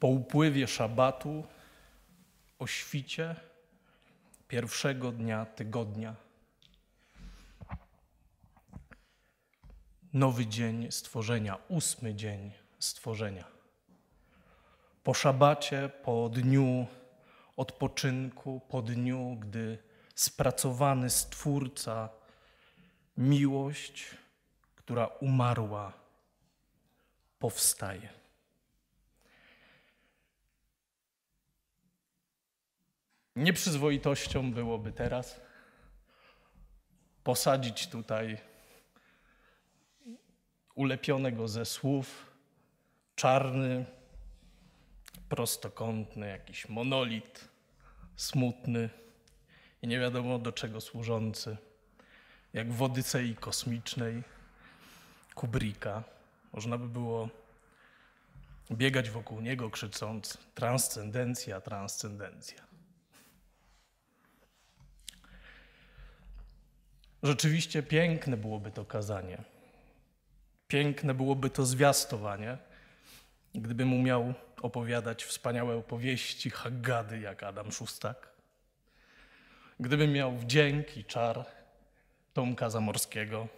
Po upływie szabatu, o świcie pierwszego dnia tygodnia. Nowy dzień stworzenia, ósmy dzień stworzenia. Po szabacie, po dniu odpoczynku, po dniu, gdy spracowany Stwórca, miłość, która umarła, powstaje. Nieprzyzwoitością byłoby teraz posadzić tutaj ulepionego ze słów, czarny, prostokątny, jakiś monolit, smutny i nie wiadomo do czego służący, jak w Odycei Kosmicznej Kubrika. Można by było biegać wokół niego, krzycząc transcendencja, transcendencja. Rzeczywiście piękne byłoby to kazanie. Piękne byłoby to zwiastowanie, gdyby mu miał opowiadać wspaniałe opowieści Haggady jak Adam Szustak. Gdyby miał wdzięk i czar Tomka Zamorskiego,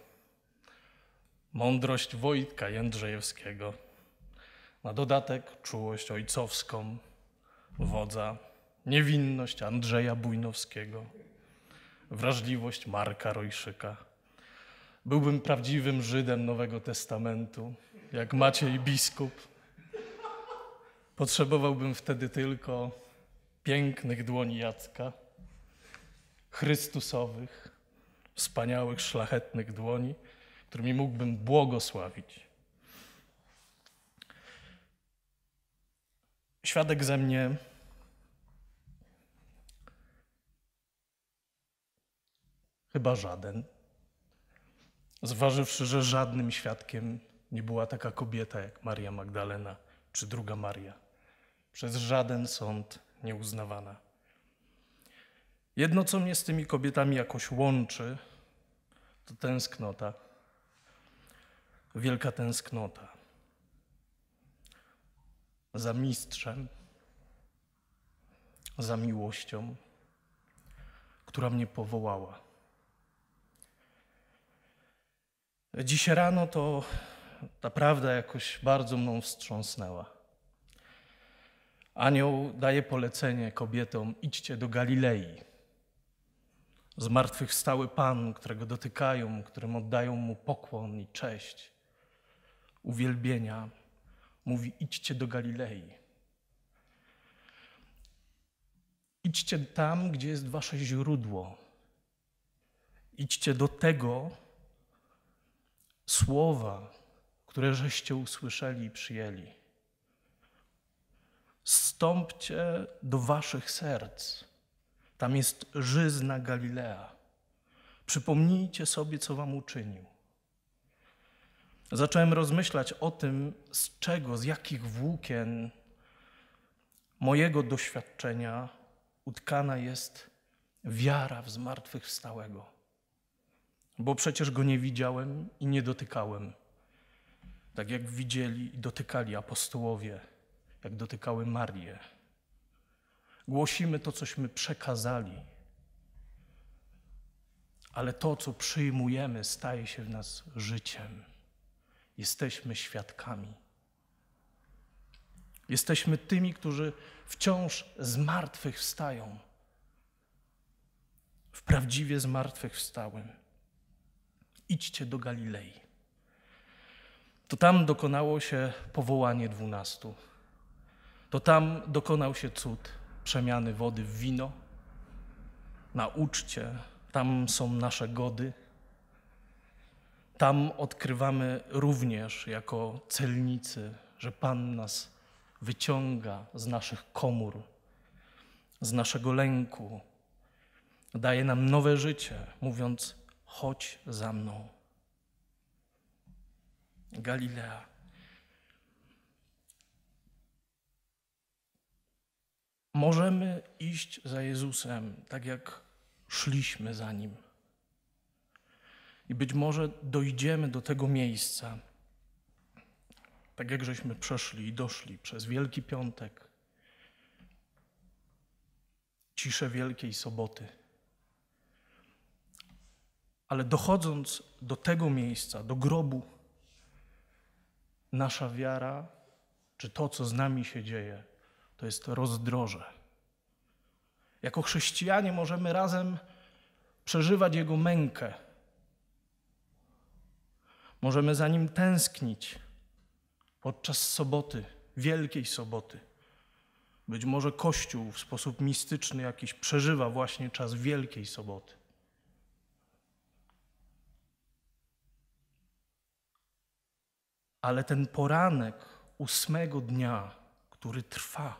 mądrość Wojtka Jędrzejewskiego, na dodatek czułość ojcowską, wodza, niewinność Andrzeja Bujnowskiego wrażliwość Marka Rojszyka. Byłbym prawdziwym Żydem Nowego Testamentu, jak Maciej biskup. Potrzebowałbym wtedy tylko pięknych dłoni Jacka, chrystusowych, wspaniałych, szlachetnych dłoni, którymi mógłbym błogosławić. Świadek ze mnie Chyba żaden. Zważywszy, że żadnym świadkiem nie była taka kobieta jak Maria Magdalena czy druga Maria, przez żaden sąd nieuznawana. Jedno, co mnie z tymi kobietami jakoś łączy, to tęsknota. Wielka tęsknota. Za mistrzem, za miłością, która mnie powołała. Dziś rano to ta prawda jakoś bardzo mną wstrząsnęła. Anioł daje polecenie kobietom: idźcie do Galilei. Z martwych stały Pan, którego dotykają, którym oddają mu pokłon i cześć, uwielbienia, mówi: idźcie do Galilei. Idźcie tam, gdzie jest wasze źródło. Idźcie do tego, słowa, które żeście usłyszeli i przyjęli. Stąpcie do waszych serc. Tam jest żyzna Galilea. Przypomnijcie sobie, co wam uczynił. Zacząłem rozmyślać o tym, z czego, z jakich włókien mojego doświadczenia utkana jest wiara w zmartwychwstałego bo przecież go nie widziałem i nie dotykałem. Tak jak widzieli i dotykali apostołowie, jak dotykały Marię. Głosimy to, cośmy przekazali, ale to, co przyjmujemy, staje się w nas życiem. Jesteśmy świadkami. Jesteśmy tymi, którzy wciąż z martwych wstają. W prawdziwie z martwych wstałem idźcie do Galilei. To tam dokonało się powołanie dwunastu. To tam dokonał się cud przemiany wody w wino. Nauczcie, tam są nasze gody. Tam odkrywamy również jako celnicy, że Pan nas wyciąga z naszych komór, z naszego lęku, daje nam nowe życie, mówiąc: chodź za mną. Galilea. Możemy iść za Jezusem, tak jak szliśmy za nim. I być może dojdziemy do tego miejsca, tak jak żeśmy przeszli i doszli przez Wielki Piątek, ciszę Wielkiej Soboty. Ale dochodząc do tego miejsca, do grobu, nasza wiara, czy to, co z nami się dzieje, to jest rozdroże. Jako chrześcijanie możemy razem przeżywać Jego mękę. Możemy za Nim tęsknić podczas soboty, Wielkiej Soboty. Być może Kościół w sposób mistyczny jakiś przeżywa właśnie czas Wielkiej Soboty. Ale ten poranek ósmego dnia, który trwa,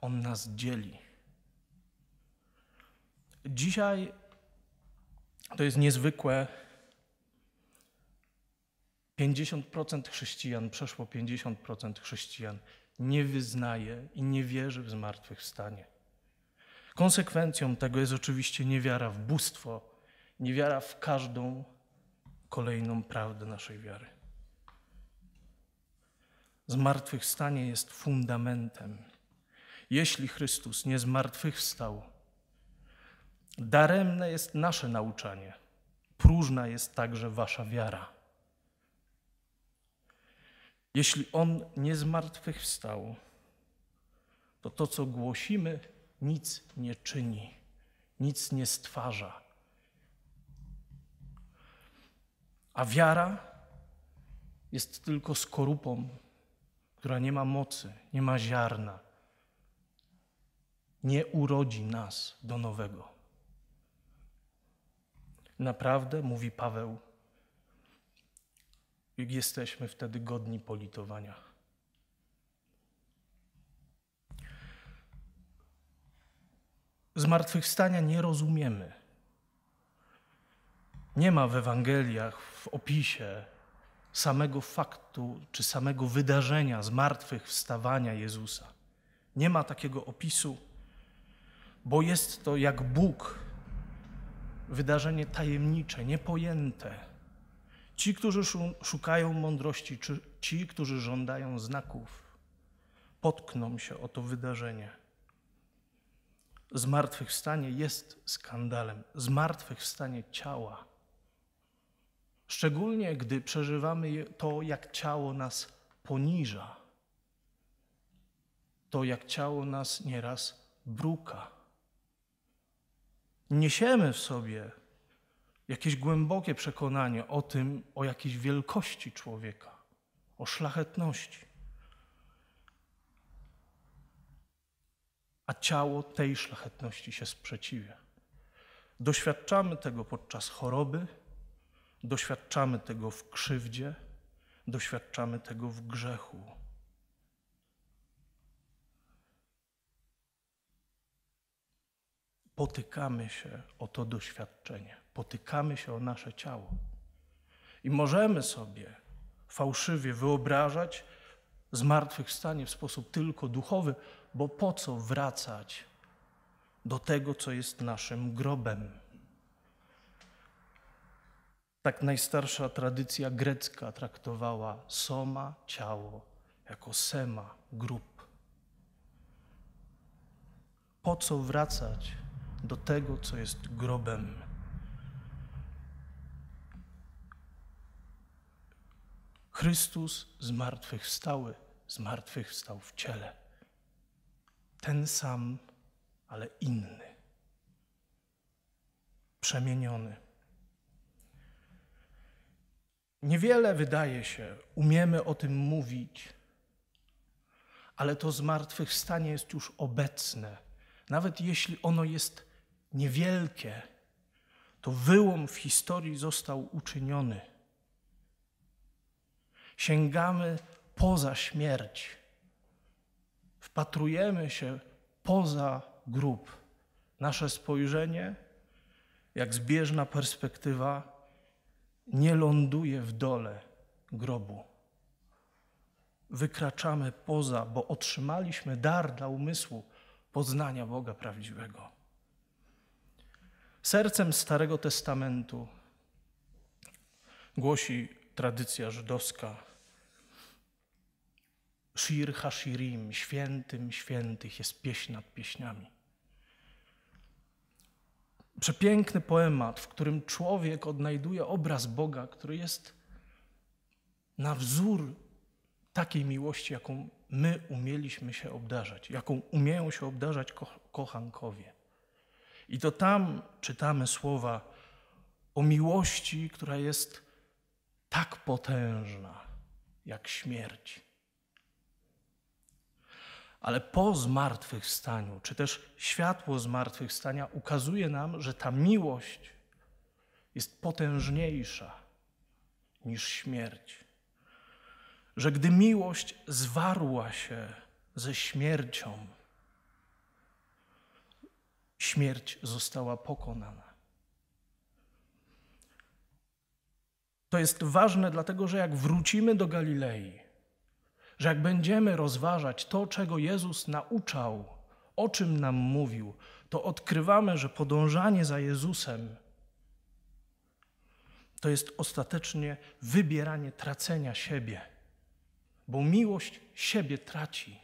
on nas dzieli. Dzisiaj to jest niezwykłe. 50% chrześcijan, przeszło 50% chrześcijan nie wyznaje i nie wierzy w zmartwychwstanie. Konsekwencją tego jest oczywiście niewiara w bóstwo, niewiara w każdą kolejną prawdę naszej wiary. Zmartwychwstanie jest fundamentem. Jeśli Chrystus nie zmartwychwstał, daremne jest nasze nauczanie, próżna jest także wasza wiara. Jeśli On nie zmartwychwstał, to to, co głosimy, nic nie czyni, nic nie stwarza A wiara jest tylko skorupą, która nie ma mocy, nie ma ziarna. Nie urodzi nas do nowego. Naprawdę, mówi Paweł, jesteśmy wtedy godni politowania. Zmartwychwstania nie rozumiemy. Nie ma w Ewangeliach, w opisie samego faktu czy samego wydarzenia zmartwychwstawania Jezusa. Nie ma takiego opisu, bo jest to jak Bóg wydarzenie tajemnicze, niepojęte. Ci, którzy szukają mądrości, czy ci, którzy żądają znaków, potkną się o to wydarzenie. Zmartwychwstanie jest skandalem. Zmartwychwstanie ciała Szczególnie gdy przeżywamy to, jak ciało nas poniża, to jak ciało nas nieraz bruka. Niesiemy w sobie jakieś głębokie przekonanie o tym, o jakiejś wielkości człowieka, o szlachetności. A ciało tej szlachetności się sprzeciwia. Doświadczamy tego podczas choroby, Doświadczamy tego w krzywdzie, doświadczamy tego w grzechu. Potykamy się o to doświadczenie, potykamy się o nasze ciało. I możemy sobie fałszywie wyobrażać zmartwychwstanie w sposób tylko duchowy, bo po co wracać do tego, co jest naszym grobem? Tak najstarsza tradycja grecka traktowała soma, ciało, jako sema, grób. Po co wracać do tego, co jest grobem? Chrystus zmartwychwstały, zmartwychwstał w ciele. Ten sam, ale inny. Przemieniony. Niewiele wydaje się, umiemy o tym mówić, ale to zmartwychwstanie jest już obecne. Nawet jeśli ono jest niewielkie, to wyłom w historii został uczyniony. Sięgamy poza śmierć, wpatrujemy się poza grób. Nasze spojrzenie, jak zbieżna perspektywa, nie ląduje w dole grobu. Wykraczamy poza, bo otrzymaliśmy dar dla umysłu poznania Boga prawdziwego. Sercem Starego Testamentu głosi tradycja żydowska Shir Hashirim, świętym świętych jest pieśń nad pieśniami przepiękny poemat, w którym człowiek odnajduje obraz Boga, który jest na wzór takiej miłości, jaką my umieliśmy się obdarzać, jaką umieją się obdarzać ko kochankowie. I to tam czytamy słowa o miłości, która jest tak potężna jak śmierć. Ale po zmartwychwstaniu, czy też światło zmartwychwstania ukazuje nam, że ta miłość jest potężniejsza niż śmierć. Że gdy miłość zwarła się ze śmiercią, śmierć została pokonana. To jest ważne, dlatego że jak wrócimy do Galilei, że jak będziemy rozważać to, czego Jezus nauczał, o czym nam mówił, to odkrywamy, że podążanie za Jezusem to jest ostatecznie wybieranie tracenia siebie, bo miłość siebie traci,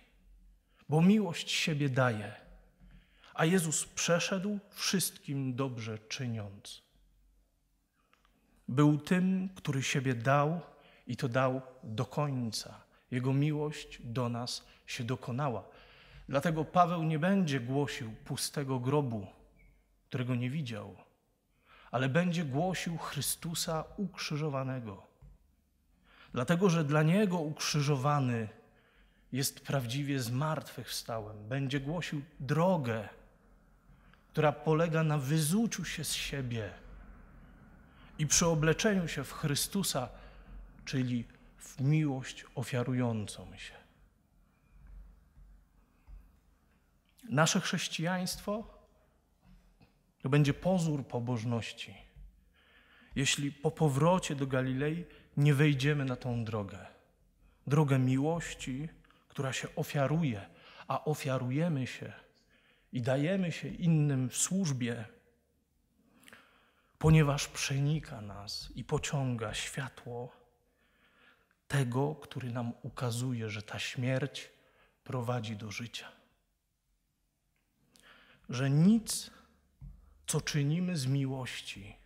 bo miłość siebie daje, a Jezus przeszedł wszystkim dobrze czyniąc. Był tym, który siebie dał i to dał do końca. Jego miłość do nas się dokonała. Dlatego Paweł nie będzie głosił pustego grobu, którego nie widział, ale będzie głosił Chrystusa ukrzyżowanego. Dlatego, że dla niego ukrzyżowany jest prawdziwie zmartwychwstałym, będzie głosił drogę, która polega na wyzuciu się z siebie i przeobleczeniu się w Chrystusa, czyli w miłość ofiarującą się. Nasze chrześcijaństwo to będzie pozór pobożności, jeśli po powrocie do Galilei nie wejdziemy na tą drogę. Drogę miłości, która się ofiaruje, a ofiarujemy się i dajemy się innym w służbie, ponieważ przenika nas i pociąga światło tego, który nam ukazuje, że ta śmierć prowadzi do życia. Że nic, co czynimy z miłości,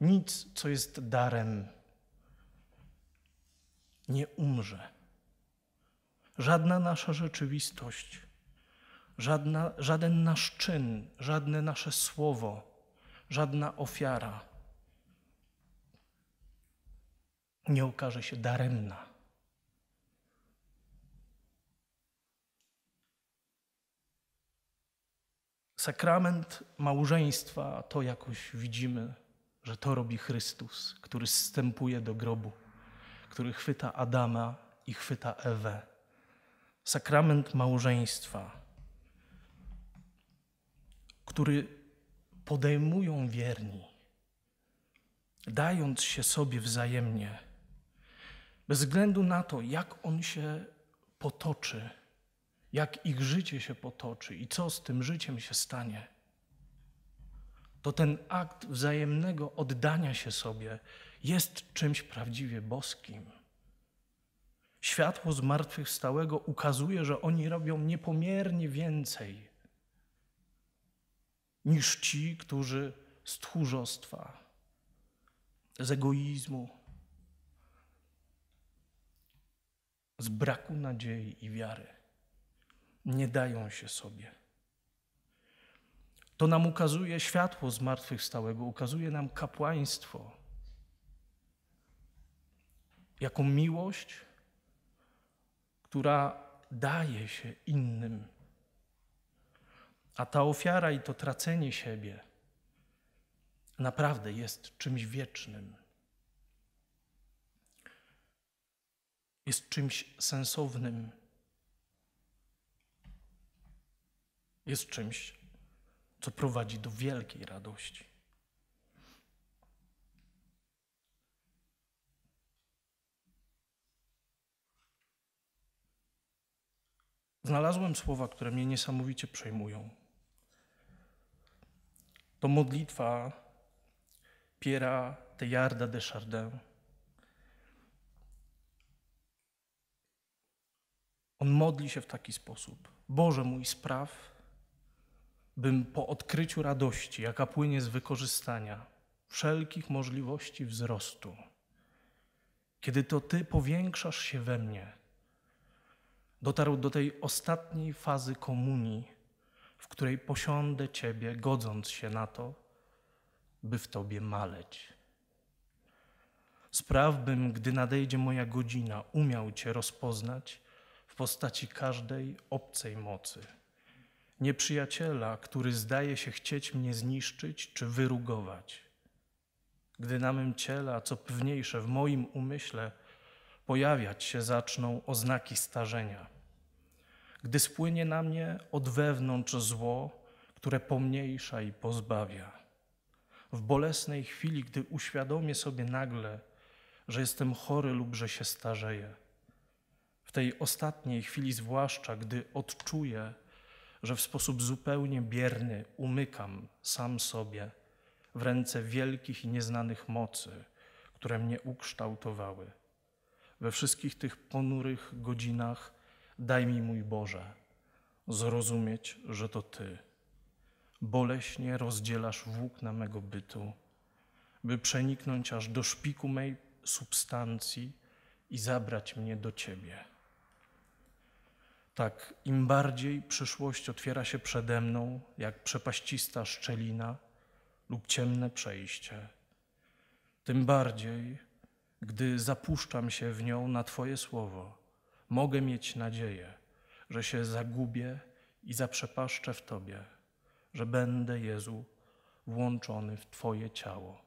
nic, co jest darem, nie umrze. Żadna nasza rzeczywistość, żadna, żaden nasz czyn, żadne nasze słowo, żadna ofiara nie okaże się daremna. Sakrament małżeństwa to jakoś widzimy, że to robi Chrystus, który zstępuje do grobu, który chwyta Adama i chwyta Ewę. Sakrament małżeństwa, który podejmują wierni, dając się sobie wzajemnie bez względu na to, jak on się potoczy, jak ich życie się potoczy i co z tym życiem się stanie, to ten akt wzajemnego oddania się sobie jest czymś prawdziwie boskim. Światło zmartwychwstałego ukazuje, że oni robią niepomiernie więcej niż ci, którzy z tchórzostwa, z egoizmu, z braku nadziei i wiary nie dają się sobie. To nam ukazuje światło zmartwychwstałego, ukazuje nam kapłaństwo jaką miłość, która daje się innym. A ta ofiara i to tracenie siebie naprawdę jest czymś wiecznym. jest czymś sensownym. Jest czymś, co prowadzi do wielkiej radości. Znalazłem słowa, które mnie niesamowicie przejmują. To modlitwa Piera Teilharda de Chardin On modli się w taki sposób. Boże mój spraw, bym po odkryciu radości, jaka płynie z wykorzystania wszelkich możliwości wzrostu, kiedy to Ty powiększasz się we mnie, dotarł do tej ostatniej fazy komunii, w której posiądę Ciebie, godząc się na to, by w Tobie maleć. Spraw bym, gdy nadejdzie moja godzina, umiał Cię rozpoznać postaci każdej obcej mocy. Nieprzyjaciela, który zdaje się chcieć mnie zniszczyć czy wyrugować. Gdy na mym ciele, a co pewniejsze w moim umyśle, pojawiać się zaczną oznaki starzenia. Gdy spłynie na mnie od wewnątrz zło, które pomniejsza i pozbawia. W bolesnej chwili, gdy uświadomię sobie nagle, że jestem chory lub że się starzeję w tej ostatniej chwili, zwłaszcza gdy odczuję, że w sposób zupełnie bierny umykam sam sobie w ręce wielkich i nieznanych mocy, które mnie ukształtowały. We wszystkich tych ponurych godzinach daj mi, mój Boże, zrozumieć, że to Ty boleśnie rozdzielasz włókna mego bytu, by przeniknąć aż do szpiku mej substancji i zabrać mnie do Ciebie tak im bardziej przyszłość otwiera się przede mną, jak przepaścista szczelina lub ciemne przejście, tym bardziej, gdy zapuszczam się w nią na Twoje słowo, mogę mieć nadzieję, że się zagubię i zaprzepaszczę w Tobie, że będę Jezu włączony w Twoje ciało.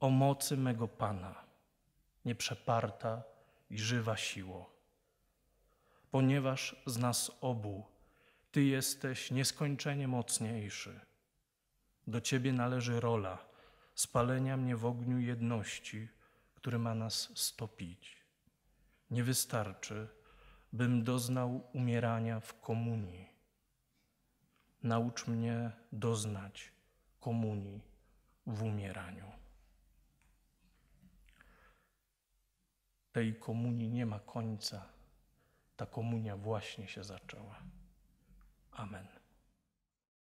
O mocy mego Pana, nieprzeparta i żywa siło ponieważ z nas obu Ty jesteś nieskończenie mocniejszy. Do Ciebie należy rola spalenia mnie w ogniu jedności, który ma nas stopić. Nie wystarczy, bym doznał umierania w komunii. Naucz mnie doznać komunii w umieraniu. Tej komunii nie ma końca ta komunia właśnie się zaczęła. Amen.